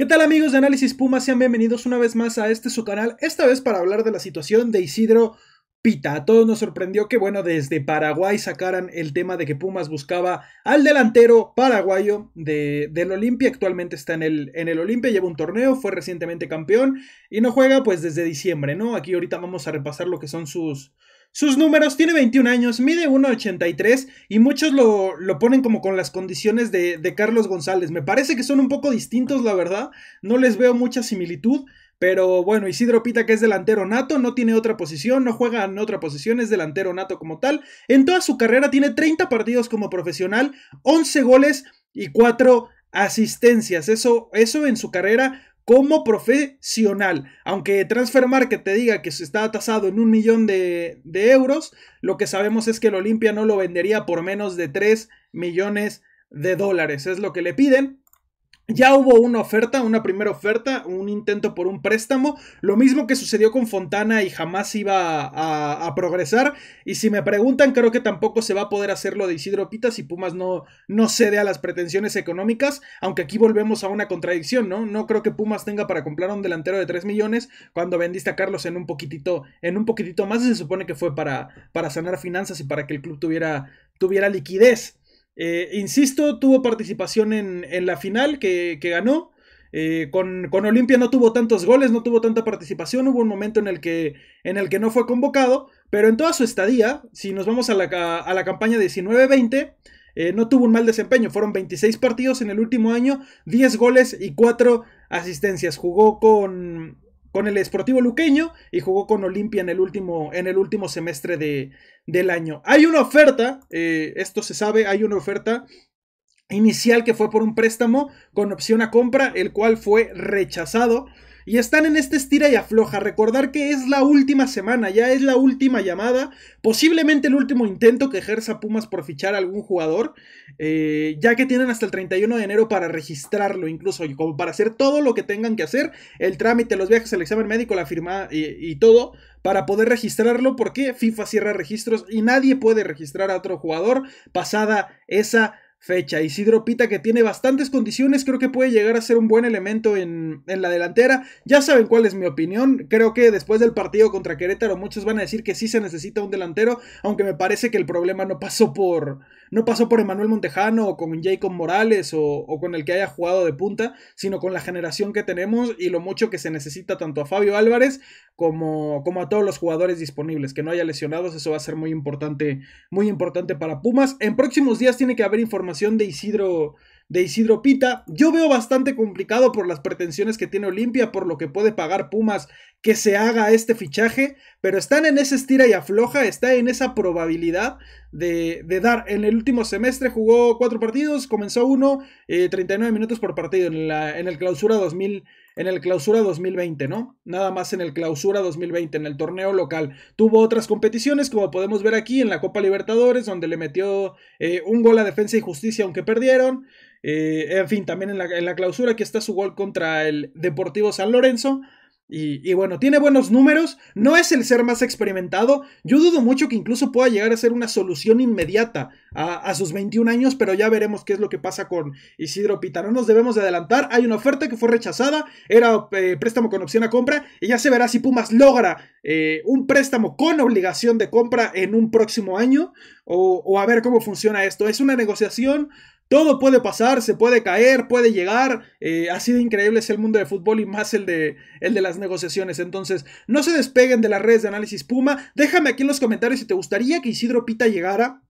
¿Qué tal amigos de Análisis Pumas? Sean bienvenidos una vez más a este su canal, esta vez para hablar de la situación de Isidro Pita. A todos nos sorprendió que, bueno, desde Paraguay sacaran el tema de que Pumas buscaba al delantero paraguayo del Olimpia. Actualmente está en el, en el Olimpia, lleva un torneo, fue recientemente campeón y no juega pues desde diciembre, ¿no? Aquí ahorita vamos a repasar lo que son sus, sus números, tiene 21 años, mide 1,83 y muchos lo, ponen como con las condiciones de, Carlos González. Me parece que son un poco distintos, la verdad. No les veo mucha similitud, pero bueno, Isidro Pita, que es delantero nato, no tiene otra posición, no juega en otra posición, es delantero nato como tal. En toda su carrera tiene 30 partidos como profesional, 11 goles y 4 asistencias. Eso, eso en su carrera como profesional. Aunque Transfer Market te diga que se está tasado en un millón de, de euros, lo que sabemos es que el Olimpia no lo vendería por menos de 3 millones de dólares. Es lo que le piden. Ya hubo una oferta, una primera oferta, un intento por un préstamo, lo mismo que sucedió con Fontana y jamás iba a, progresar. Y si me preguntan, creo que tampoco se va a poder hacer lo de Isidro Pita si Pumas no, no cede a las pretensiones económicas, aunque aquí volvemos a una contradicción, ¿no? No creo que Pumas tenga para comprar un delantero de 3 millones cuando vendiste a Carlos en un poquitito, en un poquitito más, se supone que fue para, para sanar finanzas y para que el club tuviera, tuviera liquidez. Eh, insisto, tuvo participación en, la final que, ganó. Eh, con, Olimpia no tuvo tantos goles, no tuvo tanta participación, hubo un momento en el que, en el que no fue convocado, pero en toda su estadía, si nos vamos a la, campaña 19-20, eh, no tuvo un mal desempeño, fueron 26 partidos en el último año, 10 goles y 4 asistencias, jugó con, con el Esportivo Luqueño y jugó con Olimpia en el último, en el último semestre de, del año. Hay una oferta, eh, esto se sabe, hay una oferta inicial que fue por un préstamo con opción a compra, el cual fue rechazado. Y están en este estira y afloja. Recordar que es la última semana, ya es la última llamada, posiblemente el último intento que ejerza Pumas por fichar a algún jugador, eh, ya que tienen hasta el 31 de enero para registrarlo, incluso y como para hacer todo lo que tengan que hacer, el trámite, los viajes, el examen médico, la firma y, y todo, para poder registrarlo, porque FIFA cierra registros y nadie puede registrar a otro jugador pasada esa fecha. Isidro Pita, que tiene bastantes condiciones, creo que puede llegar a ser un buen elemento en, en, la delantera. Ya saben cuál es mi opinión. Creo que después del partido contra Querétaro, muchos van a decir que sí se necesita un delantero, aunque me parece que el problema no pasó por, no pasó por Emanuel Montejano o con Jacob Morales o, o, con el que haya jugado de punta, sino con la generación que tenemos y lo mucho que se necesita tanto a Fabio Álvarez como, como a todos los jugadores disponibles, que no haya lesionados, eso va a ser muy importante, muy importante para Pumas. En próximos días tiene que haber información de Isidro de Isidro Pita. Yo veo bastante complicado por las pretensiones que tiene Olimpia, por lo que puede pagar Pumas que se haga este fichaje, pero están en ese estira y afloja, está en esa probabilidad de, dar. En el último semestre jugó cuatro partidos, comenzó uno, 39 eh, minutos por partido en, la, en el clausura 2000 en el clausura 2020, ¿no? Nada más en el clausura 2020, en el torneo local. Tuvo otras competiciones, como podemos ver aquí, en la Copa Libertadores, donde le metió eh, un gol a Defensa y Justicia, aunque perdieron. Eh, en fin, también en la, en la clausura, que está su gol contra el Deportivo San Lorenzo. Y, bueno, tiene buenos números, no es el ser más experimentado. Yo dudo mucho que incluso pueda llegar a ser una solución inmediata a, sus 21 años, pero ya veremos qué es lo que pasa con Isidro Pita. No nos debemos adelantar, hay una oferta que fue rechazada, era eh, préstamo con opción a compra, y ya se verá si Pumas logra eh, un préstamo con obligación de compra en un próximo año o a ver cómo funciona esto. Es una negociación todo puede pasar, se puede caer, puede llegar. Eh, ha sido increíble ese el mundo de fútbol y más el de, el de las negociaciones. Entonces, no se despeguen de las redes de análisis Puma. Déjame aquí en los comentarios si te gustaría que Isidro Pita llegara.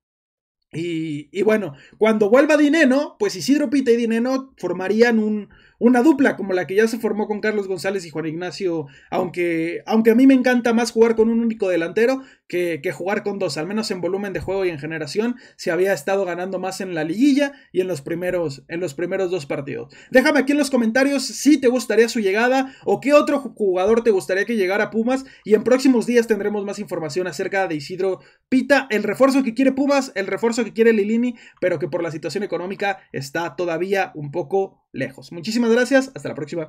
Y, y bueno, cuando vuelva Dineno, pues Isidro Pita y Dineno formarían un, una dupla como la que ya se formó con Carlos González y Juan Ignacio, aunque, aunque a mí me encanta más jugar con un único delantero que, jugar con dos, al menos en volumen de juego y en generación, se había estado ganando más en la liguilla y en los primeros, en los primeros dos partidos. Déjame aquí en los comentarios si te gustaría su llegada o qué otro jugador te gustaría que llegara a Pumas y en próximos días tendremos más información acerca de Isidro Pita, el refuerzo que quiere Pumas, el refuerzo que quiere Lilini, pero que por la situación económica está todavía un poco lejos. Muchísimas gracias, hasta la próxima.